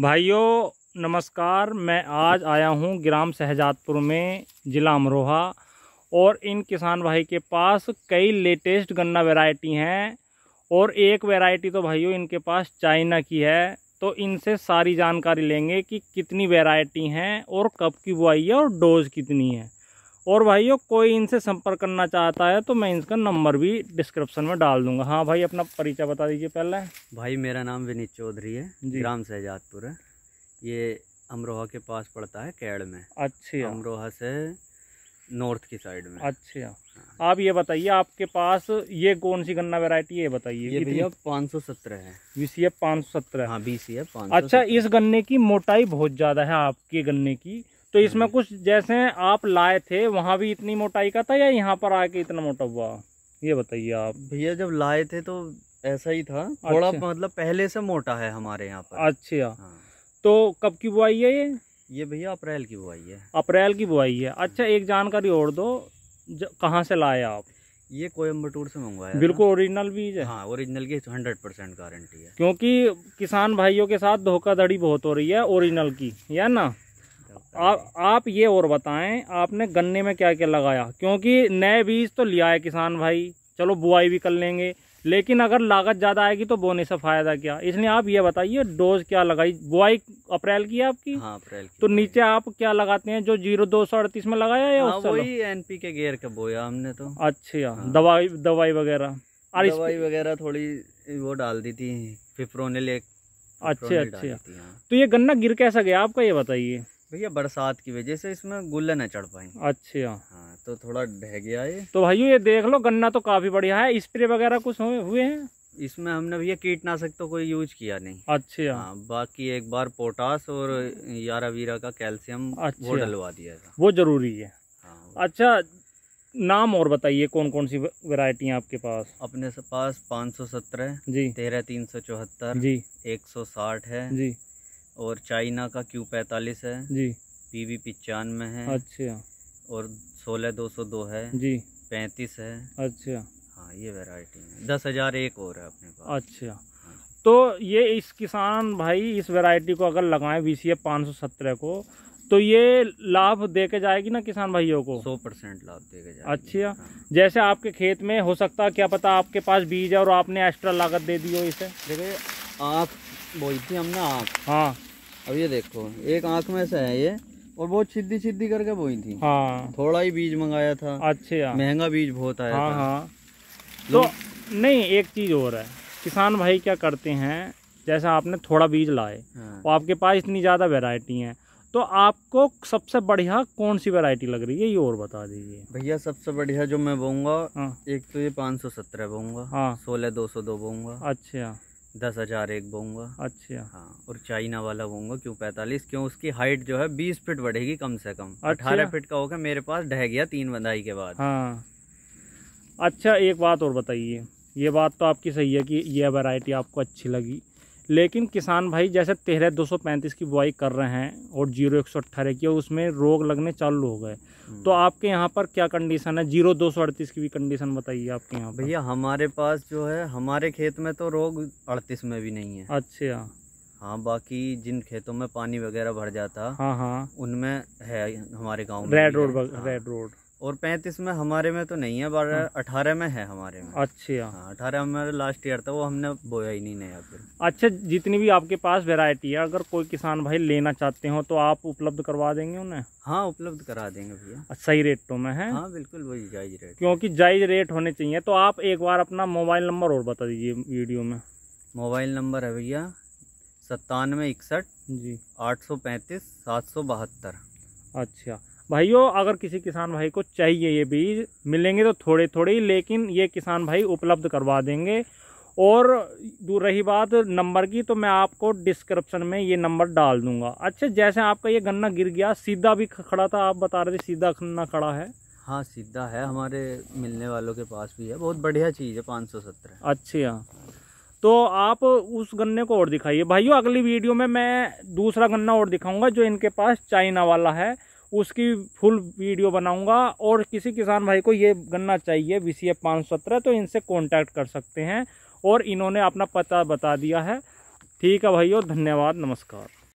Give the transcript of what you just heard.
भाइयों नमस्कार मैं आज आया हूं ग्राम शहजादपुर में ज़िला अमरोहा और इन किसान भाई के पास कई लेटेस्ट गन्ना वैरायटी हैं और एक वैरायटी तो भाइयों इनके पास चाइना की है तो इनसे सारी जानकारी लेंगे कि कितनी वैरायटी हैं और कब की बुआई है और डोज कितनी है और भाइयों कोई इनसे संपर्क करना चाहता है तो मैं इनका नंबर भी डिस्क्रिप्शन में डाल दूंगा हाँ भाई अपना परिचय बता दीजिए पहले भाई मेरा नाम विनीत चौधरी है ग्राम शहजादपुर है ये अमरोहा के पास पड़ता है कैड़ में अच्छा अमरोहा से नॉर्थ की साइड में अच्छा हाँ। आप ये बताइए आपके पास ये कौन सी गन्ना वेरायटी है बताइए ये पाँच सौ सत्रह है सी एफ पाँच सौ सत्रह हाँ सी एफ अच्छा इस गन्ने की मोटाई बहुत ज़्यादा है आपके गन्ने की तो हम्म। इसमें कुछ जैसे आप लाए थे वहाँ भी इतनी मोटाई का था या यहाँ पर आके इतना मोटा हुआ ये बताइए आप भैया जब लाए थे तो ऐसा ही था थोड़ा अच्छा। मतलब पहले से मोटा है हमारे यहाँ पर अच्छा हाँ। तो कब की बुआई है ये ये भैया अप्रैल की बुआई है अप्रैल की बुआई है हाँ। अच्छा एक जानकारी और दो कहाँ से लाए आप ये कोयम्बटूर से मंगवाया बिल्कुल ओरिजिनल बीज है हाँ ओरिजिनल की हंड्रेड परसेंट गारंटी है क्योंकि किसान भाइयों के साथ धोखाधड़ी बहुत हो रही है ओरिजिनल की या ना आ, आप ये और बताएं आपने गन्ने में क्या क्या लगाया क्योंकि नए बीज तो लिया है किसान भाई चलो बुआई भी कर लेंगे लेकिन अगर लागत ज़्यादा आएगी तो बोने से फ़ायदा क्या इसलिए आप ये बताइए डोज क्या लगाई बुआई अप्रैल की है आपकी हाँ अप्रैल तो नीचे आप क्या लगाते हैं जो जीरो दो सौ अड़तीस में लगाया या हाँ, वही एन पी के गेयर का बोया हमने तो अच्छा हाँ। दवाई दवाई वगैरह दवाई वगैरह थोड़ी वो डाल दी थी फिफ्रोनिल अच्छे अच्छा अच्छा हाँ। तो ये गन्ना गिर कैसा गया आपका ये बताइए भैया बरसात की वजह से इसमें गुल्ले न चढ़ पाए अच्छा हाँ तो थोड़ा ढह गया है तो भाई ये देख लो गन्ना तो काफी बढ़िया है स्प्रे वगैरह कुछ हुए हैं इसमें हमने भैया कीटनाशक तो कोई यूज किया नहीं अच्छा हाँ बाकी एक बार पोटास और यारा वीरा का कैल्शियम अच्छा। वो डलवा दिया था वो जरूरी है हाँ, अच्छा नाम और बताइए कौन कौन सी है आपके पास अपने पास पाँच सौ सत्रह जी तेरह तीन सौ चौहत्तर जी एक सौ साठ है जी और चाइना का क्यू पैतालीस है जी पी वी पिचानवे है अच्छा और सोलह दो सौ दो है जी पैंतीस है अच्छा हाँ ये वेराइटी है दस हज़ार एक और है अपने पास अच्छा हाँ तो ये इस किसान भाई इस वैरायटी को अगर लगाएं बी सी पाँच सौ सत्रह को तो ये लाभ दे के जाएगी ना किसान भाइयों को सौ परसेंट लाभ दे के जाएगी अच्छा हाँ। जैसे आपके खेत में हो सकता है क्या पता आपके पास बीज है और आपने एक्स्ट्रा लागत दे दी हो इसे देखिए आँख बोई थी हमने आँख हाँ अब ये देखो एक आंख में से है ये और बहुत छिद्दी छिद्दी करके बोई थी हाँ थोड़ा ही बीज मंगाया था अच्छा महंगा बीज बहुत आया हाँ, था हाँ। तो नहीं एक चीज और है किसान भाई क्या करते हैं जैसा आपने थोड़ा बीज लाए हाँ। और आपके पास इतनी ज़्यादा वेराइटी है तो आपको सबसे बढ़िया कौन सी वैरायटी लग रही है ये और बता दीजिए भैया सबसे बढ़िया जो मैं बोऊंगा हाँ। एक तो ये पाँच सौ सत्रह बोऊंगा हाँ। सोलह दो सौ दो बोऊंगा अच्छा दस हज़ार एक बोऊंगा अच्छा हाँ और चाइना वाला बोऊंगा क्यों पैंतालीस क्यों उसकी हाइट जो है बीस फीट बढ़ेगी कम से कम अच्छा। अठारह अच्छा। फिट का होगा मेरे पास ढह गया तीन बंधाई के बाद हाँ अच्छा एक बात और बताइए ये बात तो आपकी सही है कि यह वैरायटी आपको अच्छी लगी लेकिन किसान भाई जैसे तेरह दो सौ पैंतीस की बुआई कर रहे हैं और जीरो एक सौ अट्ठारह की और उसमें रोग लगने चालू हो गए हम्म। तो आपके यहाँ पर क्या कंडीशन है जीरो दो सौ अड़तीस की भी कंडीशन बताइए आपके यहाँ भैया हमारे पास जो है हमारे खेत में तो रोग अड़तीस में भी नहीं है अच्छा हाँ बाकी जिन खेतों में पानी वगैरह भर जाता हाँ हाँ उनमें है हमारे गाँव रेड रोड रेड रोड और पैंतीस में हमारे में तो नहीं है बारह हाँ। अठारह में है हमारे में अच्छा हाँ अठारह हमारे लास्ट ईयर था वो हमने बोया ही नहीं नया फिर अच्छा जितनी भी आपके पास वेरायटी है अगर कोई किसान भाई लेना चाहते हो तो आप उपलब्ध करवा देंगे उन्हें हाँ उपलब्ध करा देंगे भैया अच्छा, सही रेटों में है हाँ बिल्कुल वही जायज रेट क्योंकि जायज रेट होने चाहिए तो आप एक बार अपना मोबाइल नंबर और बता दीजिए वीडियो में मोबाइल नंबर है भैया सत्तानवे इकसठ जी आठ सौ पैंतीस सात सौ बहत्तर अच्छा भाइयों अगर किसी किसान भाई को चाहिए ये बीज मिलेंगे तो थोड़े थोड़े ही लेकिन ये किसान भाई उपलब्ध करवा देंगे और दूर रही बात नंबर की तो मैं आपको डिस्क्रिप्शन में ये नंबर डाल दूंगा अच्छा जैसे आपका ये गन्ना गिर गया सीधा भी खड़ा था आप बता रहे थे सीधा गन्ना खड़ा है हाँ सीधा है हमारे मिलने वालों के पास भी है बहुत बढ़िया चीज़ है पाँच सौ अच्छी अच्छा तो आप उस गन्ने को और दिखाइए भाइयों अगली वीडियो में मैं दूसरा गन्ना और दिखाऊंगा जो इनके पास चाइना वाला है उसकी फुल वीडियो बनाऊंगा और किसी किसान भाई को ये गन्ना चाहिए बी सी पाँच सत्रह तो इनसे कॉन्टैक्ट कर सकते हैं और इन्होंने अपना पता बता दिया है ठीक है भाइयों धन्यवाद नमस्कार